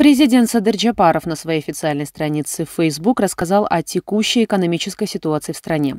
Президент Садыр Джапаров на своей официальной странице в Facebook рассказал о текущей экономической ситуации в стране.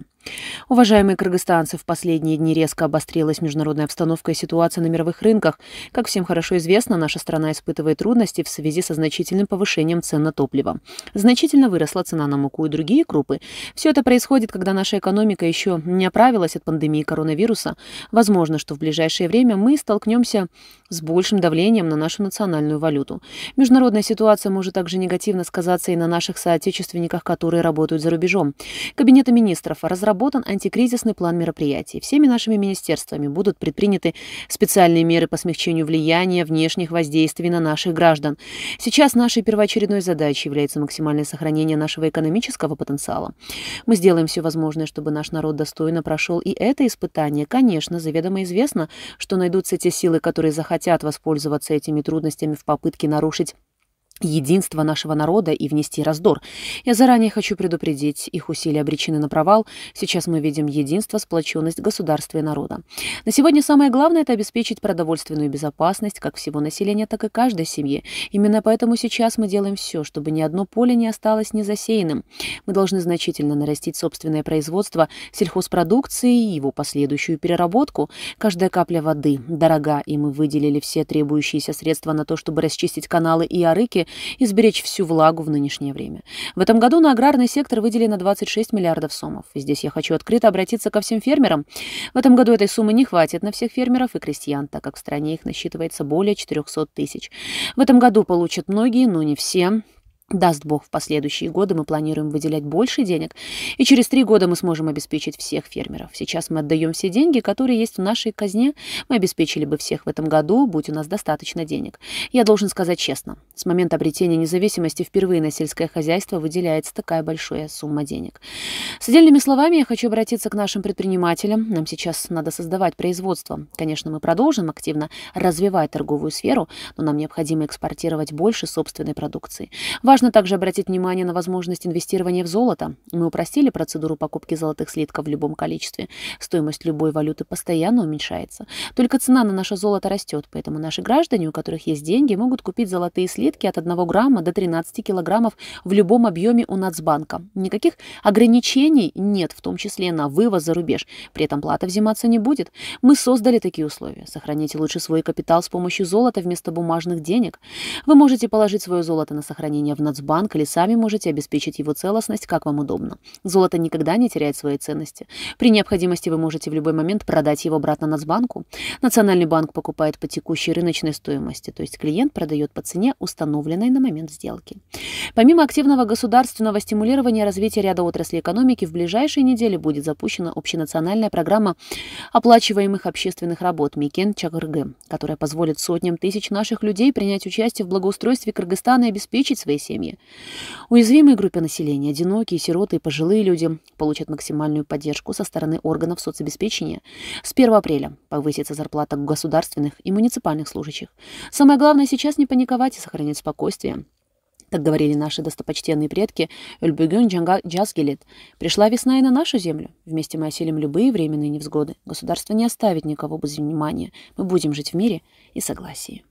Уважаемые кыргызстанцы, в последние дни резко обострилась международная обстановка и ситуация на мировых рынках. Как всем хорошо известно, наша страна испытывает трудности в связи со значительным повышением цен на топливо. Значительно выросла цена на муку и другие крупы. Все это происходит, когда наша экономика еще не оправилась от пандемии коронавируса. Возможно, что в ближайшее время мы столкнемся с большим давлением на нашу национальную валюту. Международная ситуация может также негативно сказаться и на наших соотечественниках, которые работают за рубежом. Кабинеты министров разработали разработан антикризисный план мероприятий. Всеми нашими министерствами будут предприняты специальные меры по смягчению влияния внешних воздействий на наших граждан. Сейчас нашей первоочередной задачей является максимальное сохранение нашего экономического потенциала. Мы сделаем все возможное, чтобы наш народ достойно прошел и это испытание. Конечно, заведомо известно, что найдутся те силы, которые захотят воспользоваться этими трудностями в попытке нарушить единство нашего народа и внести раздор. Я заранее хочу предупредить, их усилия обречены на провал. Сейчас мы видим единство, сплоченность государства и народа. На сегодня самое главное – это обеспечить продовольственную безопасность как всего населения, так и каждой семьи. Именно поэтому сейчас мы делаем все, чтобы ни одно поле не осталось незасеянным. Мы должны значительно нарастить собственное производство сельхозпродукции и его последующую переработку. Каждая капля воды дорога, и мы выделили все требующиеся средства на то, чтобы расчистить каналы и арыки, и сберечь всю влагу в нынешнее время. В этом году на аграрный сектор выделено 26 миллиардов сомов. И здесь я хочу открыто обратиться ко всем фермерам. В этом году этой суммы не хватит на всех фермеров и крестьян, так как в стране их насчитывается более 400 тысяч. В этом году получат многие, но не все. Даст Бог, в последующие годы мы планируем выделять больше денег, и через три года мы сможем обеспечить всех фермеров. Сейчас мы отдаем все деньги, которые есть в нашей казне. Мы обеспечили бы всех в этом году, будь у нас достаточно денег. Я должен сказать честно, с момента обретения независимости впервые на сельское хозяйство выделяется такая большая сумма денег. С отдельными словами я хочу обратиться к нашим предпринимателям. Нам сейчас надо создавать производство. Конечно, мы продолжим активно развивать торговую сферу, но нам необходимо экспортировать больше собственной продукции. Важно также обратить внимание на возможность инвестирования в золото. Мы упростили процедуру покупки золотых слитков в любом количестве. Стоимость любой валюты постоянно уменьшается. Только цена на наше золото растет, поэтому наши граждане, у которых есть деньги, могут купить золотые слитки от 1 грамма до 13 килограммов в любом объеме у Нацбанка. Никаких ограничений ограничений нет, в том числе на вывоз за рубеж. При этом плата взиматься не будет. Мы создали такие условия. Сохраните лучше свой капитал с помощью золота вместо бумажных денег. Вы можете положить свое золото на сохранение в Нацбанк или сами можете обеспечить его целостность, как вам удобно. Золото никогда не теряет своей ценности. При необходимости вы можете в любой момент продать его обратно Нацбанку. Национальный банк покупает по текущей рыночной стоимости, то есть клиент продает по цене, установленной на момент сделки. Помимо активного государственного стимулирования развития ряда отраслей экономики, в ближайшие недели будет запущена общенациональная программа оплачиваемых общественных работ «Микен Чакргы», которая позволит сотням тысяч наших людей принять участие в благоустройстве Кыргызстана и обеспечить свои семьи. Уязвимые группы населения, одинокие, сироты и пожилые люди получат максимальную поддержку со стороны органов соцобеспечения. С 1 апреля повысится зарплата государственных и муниципальных служащих. Самое главное сейчас не паниковать и сохранять спокойствие так говорили наши достопочтенные предки, Эльбюген Джазгелет, пришла весна и на нашу землю. Вместе мы осилим любые временные невзгоды. Государство не оставит никого без внимания. Мы будем жить в мире и согласии.